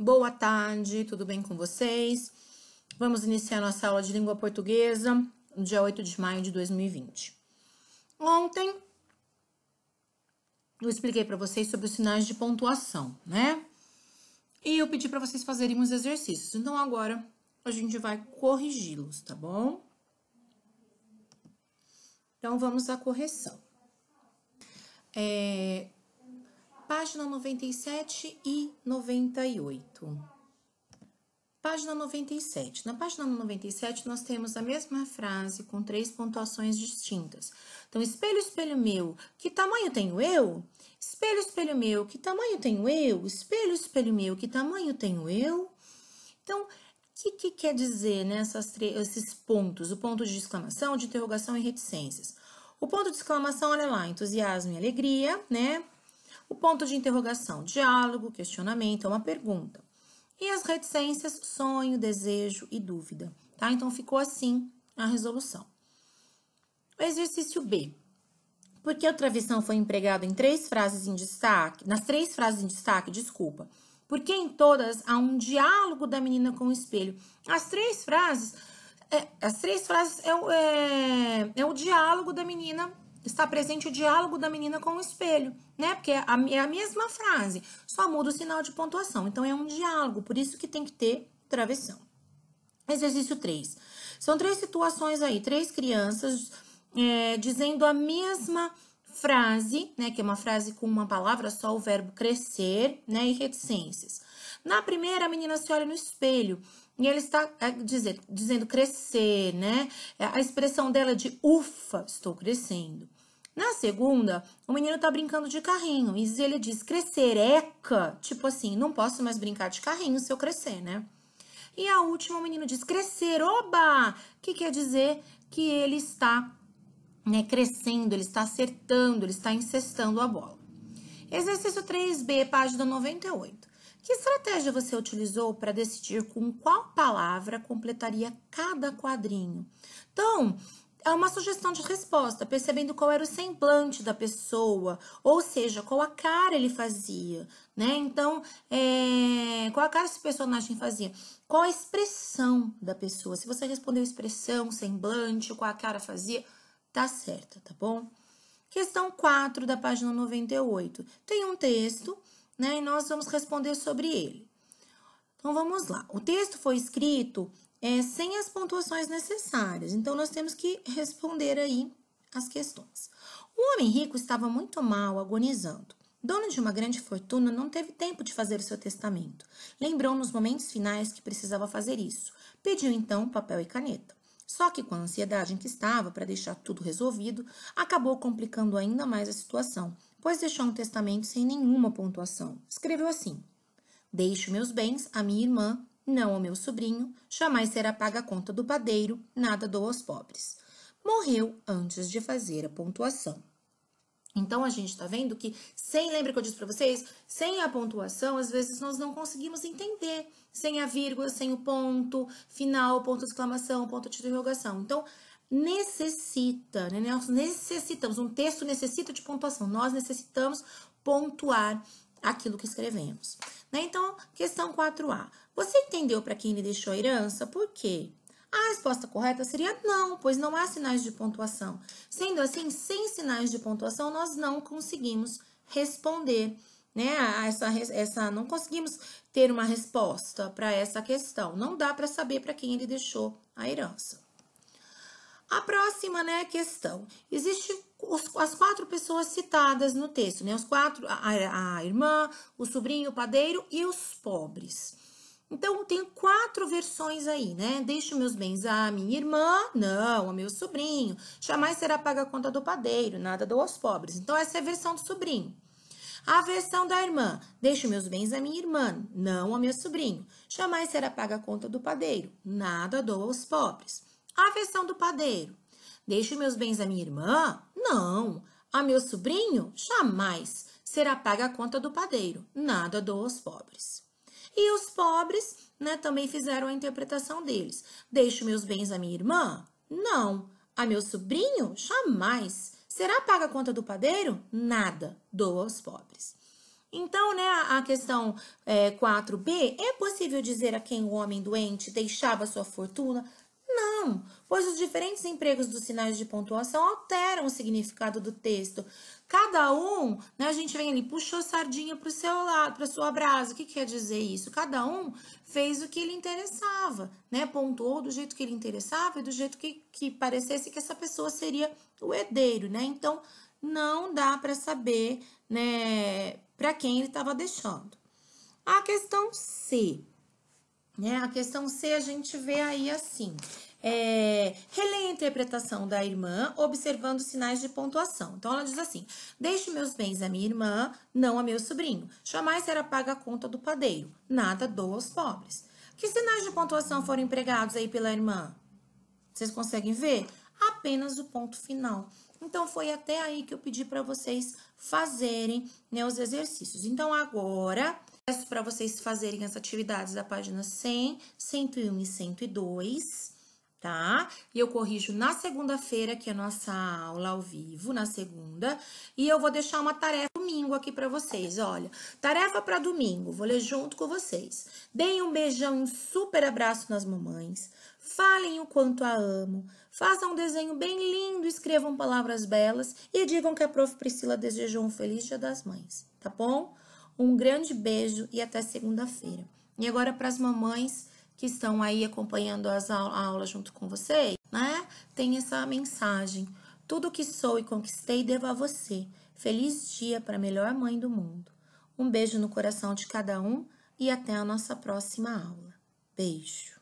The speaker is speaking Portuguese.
Boa tarde, tudo bem com vocês? Vamos iniciar nossa aula de língua portuguesa, dia 8 de maio de 2020. Ontem eu expliquei para vocês sobre os sinais de pontuação, né? E eu pedi para vocês fazerem uns exercícios. Então agora a gente vai corrigi-los, tá bom? Então vamos à correção. É, página 97 e 98. Página 97. Na página 97, nós temos a mesma frase com três pontuações distintas. Então, espelho, espelho meu, que tamanho tenho eu? Espelho, espelho meu, que tamanho tenho eu? Espelho, espelho meu, que tamanho tenho eu? Então, o que, que, quer dizer né, esses pontos? O ponto de exclamação, de interrogação e reticências. O ponto de exclamação, olha lá, entusiasmo e alegria, né? O ponto de interrogação, diálogo, questionamento, é uma pergunta. E as reticências, sonho, desejo e dúvida. Tá? Então, ficou assim a resolução. O exercício B. Por que o travessão foi empregado em três frases em destaque? Nas três frases em destaque, desculpa. Porque em todas há um diálogo da menina com o espelho. As três frases, é, as três frases é, é, é o diálogo da menina está presente o diálogo da menina com o espelho, né? Porque é, é a, mesma frase, só muda o sinal de pontuação. Então é um diálogo, por isso que tem que ter travessão. Exercício 3. São três situações aí, três crianças é, dizendo a mesma frase, né? Que é uma frase com uma palavra só, o verbo crescer, né? E reticências. Na primeira, a menina se olha no espelho e ele está é, dizer, dizendo crescer, né? É, a expressão dela é de ufa, estou crescendo. Na segunda, o menino tá brincando de carrinho e ele diz crescer, eca, tipo assim, não posso mais brincar de carrinho se eu crescer, né? E a última, o menino diz crescer, oba, que quer dizer que ele está né, crescendo, ele está acertando, ele está incestando a bola. Exercício 3B, página 98. Que estratégia você utilizou para decidir com qual palavra completaria cada quadrinho? Então, é uma sugestão de resposta, percebendo qual era o semblante da pessoa, ou seja, qual a cara ele fazia, né? Então, é... qual a cara esse personagem fazia? Qual a expressão da pessoa? Se você respondeu expressão, semblante, qual a cara fazia, tá certa, tá bom? Questão 4 da página 98. Tem um texto, né? E nós vamos responder sobre ele. Então vamos lá. O texto foi escrito é, sem as pontuações necessárias. Então, nós temos que responder aí as questões. O homem rico estava muito mal, agonizando. Dono de uma grande fortuna, não teve tempo de fazer o seu testamento. Lembrou nos momentos finais que precisava fazer isso. Pediu então papel e caneta. Só que, com a ansiedade em que estava para deixar tudo resolvido, acabou complicando ainda mais a situação, pois deixou um testamento sem nenhuma pontuação. Escreveu assim: Deixo meus bens à minha irmã não ao meu sobrinho, jamais será paga a conta do padeiro, nada dou aos pobres. Morreu antes de fazer a pontuação. Então a gente está vendo que sem, lembra que eu disse para vocês, sem a pontuação, às vezes nós não conseguimos entender, sem a vírgula, sem o ponto final, ponto de exclamação, ponto de interrogação. Então necessita, né? Nós necessitamos, um texto necessita de pontuação. Nós necessitamos pontuar aquilo que escrevemos. Né? Então, questão 4A. Você entendeu para quem ele deixou a herança? Por quê? A resposta correta seria não, pois não há sinais de pontuação. Sendo assim, sem sinais de pontuação, nós não conseguimos responder, né? Essa, essa não conseguimos ter uma resposta para essa questão. Não dá para saber para quem ele deixou a herança. A próxima né, questão. Existem as quatro pessoas citadas no texto, né? Os quatro, a, a irmã, o sobrinho, o padeiro e os pobres. Então, tem quatro versões aí, né? Deixo meus bens à minha irmã, não, ao meu sobrinho. Jamais será paga a conta do padeiro, nada dou aos pobres. Então, essa é a versão do sobrinho. A versão da irmã, deixo meus bens à minha irmã, não ao meu sobrinho. Jamais será paga a conta do padeiro, nada dou aos pobres. A versão do padeiro. Deixo meus bens à minha irmã? Não. A meu sobrinho? Jamais. Será paga a conta do padeiro. Nada dou aos pobres. E os pobres né, também fizeram a interpretação deles. Deixo meus bens à minha irmã? Não. A meu sobrinho? Jamais. Será paga a conta do padeiro? Nada. Dou aos pobres. Então, né, a questão é, 4b, é possível dizer a quem o homem doente deixava sua fortuna não, pois os diferentes empregos dos sinais de pontuação alteram o significado do texto. Cada um, né, a gente vem ali, puxou sardinha para o seu lado, para sua brasa. O que quer dizer isso? Cada um fez o que lhe interessava, né? Pontuou do jeito que lhe interessava e do jeito que, que parecesse que essa pessoa seria o herdeiro, né? Então, não dá para saber, né, para quem ele estava deixando. A questão C, né? A questão C a gente vê aí assim é, releia a interpretação da irmã, observando sinais de pontuação. Então, ela diz assim: Deixe meus bens à minha irmã, não a meu sobrinho. Jamais será paga a conta do padeiro. Nada dou aos pobres. Que sinais de pontuação foram empregados aí pela irmã? Vocês conseguem ver? Apenas o ponto final. Então, foi até aí que eu pedi para vocês fazerem né, os exercícios. Então, agora, peço para vocês fazerem as atividades da página 100, 101 e 102 tá? E eu corrijo na segunda-feira, que é a nossa aula ao vivo, na segunda. E eu vou deixar uma tarefa domingo aqui para vocês, olha. Tarefa para domingo, vou ler junto com vocês. Deem um beijão e um super abraço nas mamães. Falem o quanto a amo. Façam um desenho bem lindo, escrevam palavras belas e digam que a prof. Priscila desejou um feliz Dia das Mães, tá bom? Um grande beijo e até segunda-feira. E agora para as mamães que estão aí acompanhando as a aula junto com vocês, né? Tem essa mensagem. Tudo que sou e conquistei devo a você. Feliz dia para a melhor mãe do mundo. Um beijo no coração de cada um e até a nossa próxima aula. Beijo.